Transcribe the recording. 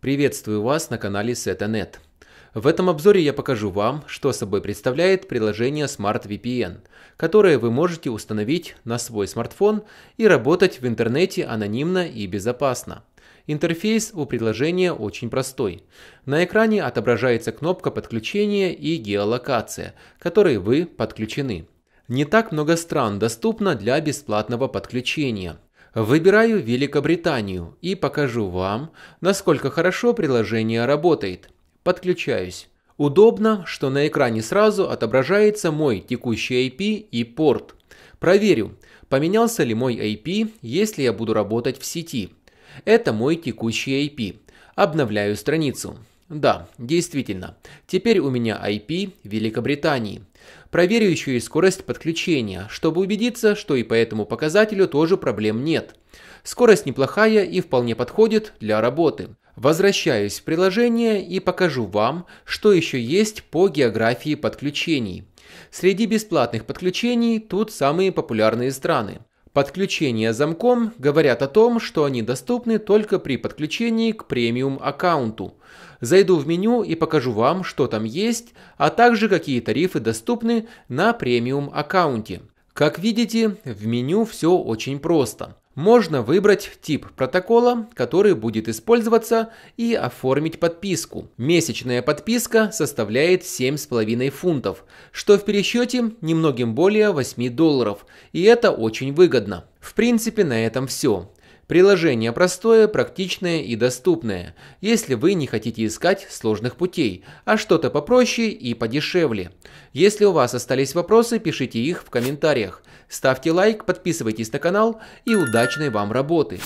Приветствую вас на канале SetaNet. В этом обзоре я покажу вам, что собой представляет приложение SmartVPN, которое вы можете установить на свой смартфон и работать в интернете анонимно и безопасно. Интерфейс у приложения очень простой. На экране отображается кнопка подключения и геолокация, которой вы подключены. Не так много стран доступно для бесплатного подключения. Выбираю Великобританию и покажу вам, насколько хорошо приложение работает. Подключаюсь. Удобно, что на экране сразу отображается мой текущий IP и порт. Проверю, поменялся ли мой IP, если я буду работать в сети. Это мой текущий IP. Обновляю страницу. Да, действительно. Теперь у меня IP Великобритании. Проверю еще и скорость подключения, чтобы убедиться, что и по этому показателю тоже проблем нет. Скорость неплохая и вполне подходит для работы. Возвращаюсь в приложение и покажу вам, что еще есть по географии подключений. Среди бесплатных подключений тут самые популярные страны. Подключения замком говорят о том, что они доступны только при подключении к премиум аккаунту. Зайду в меню и покажу вам, что там есть, а также какие тарифы доступны на премиум аккаунте. Как видите, в меню все очень просто. Можно выбрать тип протокола, который будет использоваться, и оформить подписку. Месячная подписка составляет 7,5 фунтов, что в пересчете немногим более 8 долларов, и это очень выгодно. В принципе, на этом все. Приложение простое, практичное и доступное, если вы не хотите искать сложных путей, а что-то попроще и подешевле. Если у вас остались вопросы, пишите их в комментариях. Ставьте лайк, подписывайтесь на канал и удачной вам работы!